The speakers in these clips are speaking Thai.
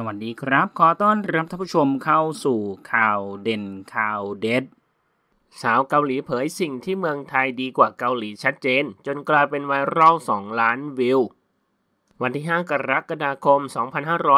สวัสดีครับ ขอต้อนรับท่านผู้ชมเข้าสู่ข่าวเด่นข่าวเด็ด สาวเกาหลีเผยสิ่งที่เมืองไทยดีกว่าเกาหลีชัดเจน จนกลายเป็นไวรัล2ล้านวิว วันที่5กรกฎาคม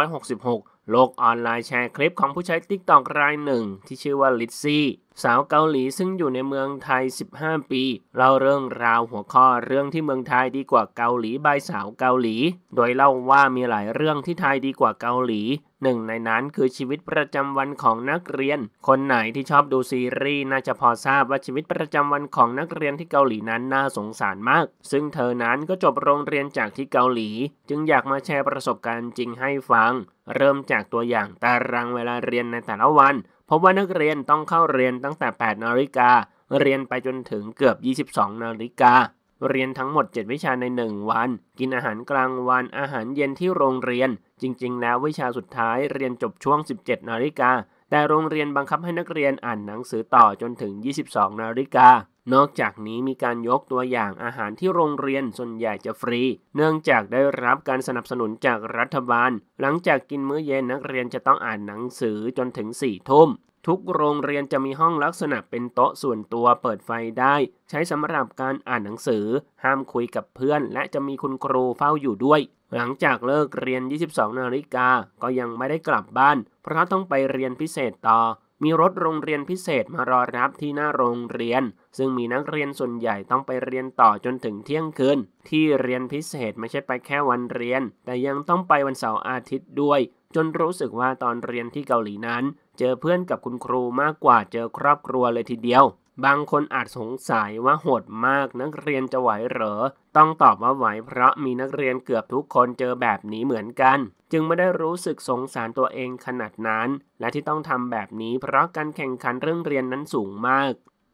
2566โลกออนไลน์แชร์คลิปของผู้ใช้ TikTok รายหนึ่งที่ชื่อว่าลิซซี่สาวเกาหลีซึ่งอยู่ในเมืองไทย 15 ปีเล่าเรื่องราวหัวข้อเรื่องที่เมืองไทยดีกว่าเกาหลีบายสาวเกาหลี โดยเล่าว่ามีหลายเรื่องที่ไทยดีกว่าเกาหลีหนึ่งในนั้นคือชีวิตประจำวันของนักเรียน คนไหนที่ชอบดูซีรีส์น่าจะพอทราบว่าชีวิตประจำวันของนักเรียนที่เกาหลีนั้นน่าสงสารมาก ซึ่งเธอนั้นก็จบโรงเรียนจากที่เกาหลี จึงอยากมาแชร์ประสบการณ์จริงให้ฟังเริ่มจากตัวอย่างตารางเวลาเรียนในแต่ละวันพบว่านักเรียนต้องเข้าเรียนตั้งแต่ 8 นาฬิกา เรียนไปจนถึงเกือบ 22 นาฬิกา เรียนทั้งหมด 7 วิชาใน 1 วัน กินอาหารกลางวัน อาหารเย็นที่โรงเรียน จริงๆแล้ววิชาสุดท้ายเรียนจบช่วง 17 นาฬิกา แต่โรงเรียนบังคับให้นักเรียนอ่านหนังสือต่อจนถึง 22 นาฬิกานอกจากนี้มีการยกตัวอย่างอาหารที่โรงเรียนส่วนใหญ่จะฟรี เนื่องจากได้รับการสนับสนุนจากรัฐบาล หลังจากกินมื้อเย็น นักเรียนจะต้องอ่านหนังสือจนถึง4ี่ทุ่มทุกโรงเรียนจะมีห้องลักษณะเป็นโต๊ะส่วนตัวเปิดไฟได้ ใช้สำหรับการอ่านหนังสือห้ามคุยกับเพื่อนและจะมีคุณครูเฝ้าอยู่ด้วย หลังจากเลิกเรียน 22นาฬิกาก็ยังไม่ได้กลับบ้านเพราะต้องไปเรียนพิเศษต่อมีรถโรงเรียนพิเศษมารอรับที่หน้าโรงเรียน ซึ่งมีนักเรียนส่วนใหญ่ต้องไปเรียนต่อจนถึงเที่ยงคืน ที่เรียนพิเศษไม่ใช่ไปแค่วันเรียน แต่ยังต้องไปวันเสาร์อาทิตย์ด้วย จนรู้สึกว่าตอนเรียนที่เกาหลีนั้น เจอเพื่อนกับคุณครูมากกว่าเจอครอบครัวเลยทีเดียวบางคนอาจสงสัยว่าโหดมาก นักเรียนจะไหวเหรอ ต้องตอบว่าไหว เพราะมีนักเรียนเกือบทุกคนเจอแบบนี้เหมือนกัน จึงไม่ได้รู้สึกสงสารตัวเองขนาดนั้น และที่ต้องทำแบบนี้เพราะการแข่งขันเรื่องเรียนนั้นสูงมาก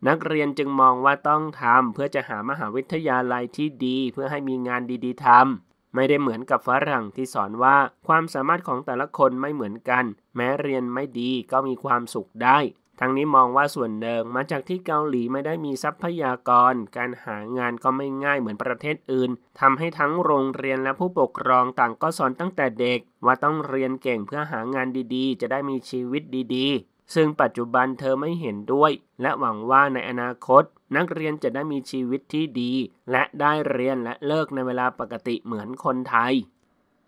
นักเรียนจึงมองว่าต้องทำเพื่อจะหามหาวิทยาลัยที่ดีเพื่อให้มีงานดีๆทำ ไม่ได้เหมือนกับฝรั่งที่สอนว่า ความสามารถของแต่ละคนไม่เหมือนกัน แม้เรียนไม่ดีก็มีความสุขได้ทั้งนี้มองว่าส่วนเดิมมาจากที่เกาหลีไม่ได้มีทรัพยากร การหางานก็ไม่ง่ายเหมือนประเทศอื่น ทำให้ทั้งโรงเรียนและผู้ปกครองต่างก็สอนตั้งแต่เด็กว่าต้องเรียนเก่งเพื่อหางานดีๆ จะได้มีชีวิตดี ๆ ซึ่งปัจจุบันเธอไม่เห็นด้วย และหวังว่าในอนาคต นักเรียนจะได้มีชีวิตที่ดี และได้เรียนและเลิกในเวลาปกติเหมือนคนไทย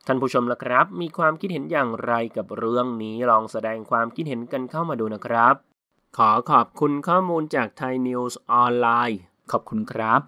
ท่านผู้ชมละครับ มีความคิดเห็นอย่างไรกับเรื่องนี้ลองแสดงความคิดเห็นกันเข้ามาดูนะครับขอขอบคุณข้อมูลจากไทยนิวส์ออนไลน์ขอบคุณครับ